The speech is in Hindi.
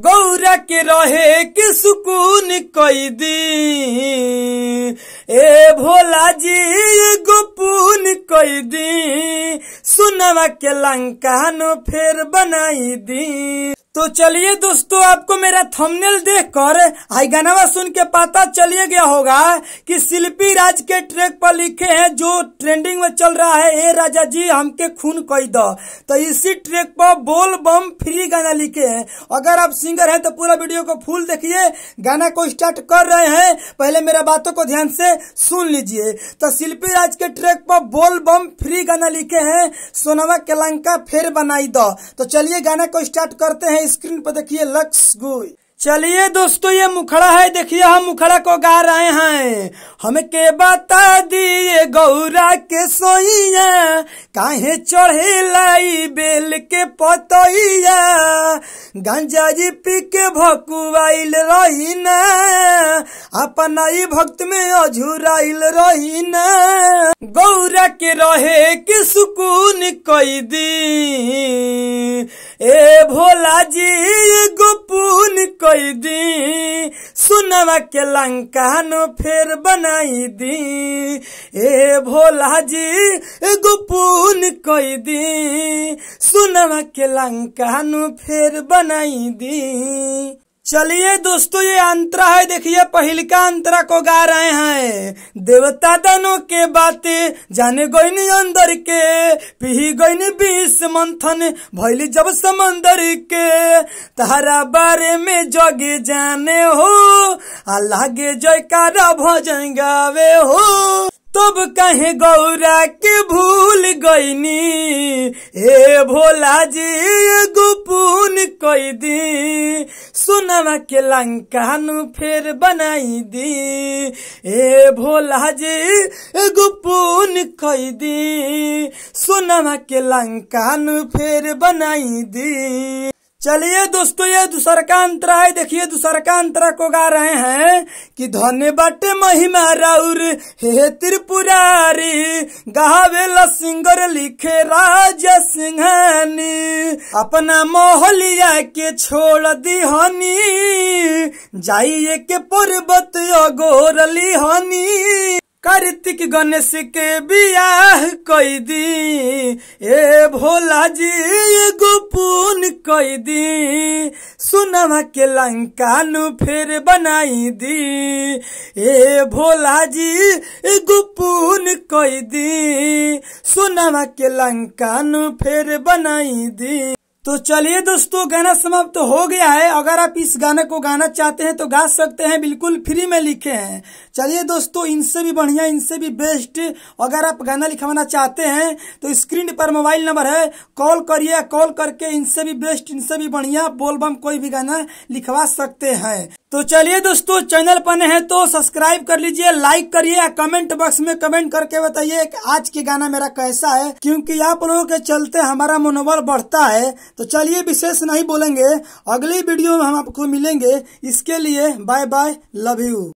गौरा के रहे कि सुकून कई दी ए भोला जी गोपून कई दी सुनवा के लंका नो फिर बनाई दी तो चलिए दोस्तों आपको मेरा थंबनेल देखकर आई गानावा सुन के पता चलिए गया होगा कि शिल्पी राज के ट्रैक पर लिखे हैं जो ट्रेंडिंग में चल रहा है ए राजा जी हमके खून कई दो तो इसी ट्रैक पर बोल बम फ्री गाना लिखे हैं अगर आप सिंगर हैं तो पूरा वीडियो को फुल देखिए गाना को स्टार्ट कर रहे हैं पहले मेरा बातों को ध्यान से सुन लीजिए तो शिल्पी राज के ट्रैक पर बोल बम फ्री गाना लिखे है सोनवा केलंका फेर बनाई दो तो चलिए गाना को स्टार्ट करते हैं है स्क्रीन पर देखिए लक्स गोय चलिए दोस्तों ये मुखड़ा है देखिए हम मुखड़ा को गा रहे हैं हमें के बता दिए गौरा के सोइया काहे चढ़े लाई बेल के पतोइया गंजा जी पी के भकुआल रही न अपना ही भक्त में अझुराइल रही न गौरा के रहे के सुकून कई दी ए भोला जी गुपून कोई दी सुनवा के लंका नो फिर बनाई दी ए भोला जी गुपून कोई दी सुनवा के लंका नो फिर बनाई दी चलिए दोस्तों ये अंतरा है देखिए पहल का अंतरा को गा रहे हैं देवता दानों के बातें जाने गोइनी अंदर के पी गोइनी बीस मंथन भैली जब समंदर के तहरा बारे में जगे जाने हो अल्लाह के जयकारा भजन गावे हो तब कहे गौरा के भूल गईनी ए भोला जी गुपून कोई दी सुनवा के लंका नु फिर बनाई दी ए भोला जी गुपून कई दी सुनवा के लंका नु फिर बनाई दी चलिए दोस्तों ये दूसरा का अंतरा है देखिए दूसरा का अंतरा को गा रहे हैं कि धन्य बट महिमा राउर हे त्रिपुरारी गावे सिंगर लिखे राज सिंहानी अपना मोहलिया के छोड़ दीहनी जाइए के पर्वत अगोर लिहनी कार्तिक गणेश के बियाह कैदी ए भोला जी गोपून कई दी सुनवा के लंकानु फिर बनाई दी ए भोला जी गोपून कई दी सुनवा के लंकानु फिर बनाई दी तो चलिए दोस्तों गाना समाप्त तो हो गया है अगर आप इस गाने को गाना चाहते हैं तो गा सकते हैं बिल्कुल फ्री में लिखे हैं चलिए दोस्तों इनसे भी बढ़िया इनसे भी बेस्ट अगर आप गाना लिखवाना चाहते हैं तो स्क्रीन पर मोबाइल नंबर है कॉल करिए कॉल करके इनसे भी बेस्ट इनसे भी बढ़िया बोलबम कोई भी गाना लिखवा सकते हैं तो चलिए दोस्तों चैनल पर नए हैं तो सब्सक्राइब कर लीजिए लाइक करिए कमेंट बॉक्स में कमेंट करके बताइए कि आज के गाना मेरा कैसा है क्योंकि आप लोगों के चलते हमारा मनोबल बढ़ता है तो चलिए विशेष नहीं बोलेंगे अगली वीडियो में हम आपको मिलेंगे इसके लिए बाय बाय लव यू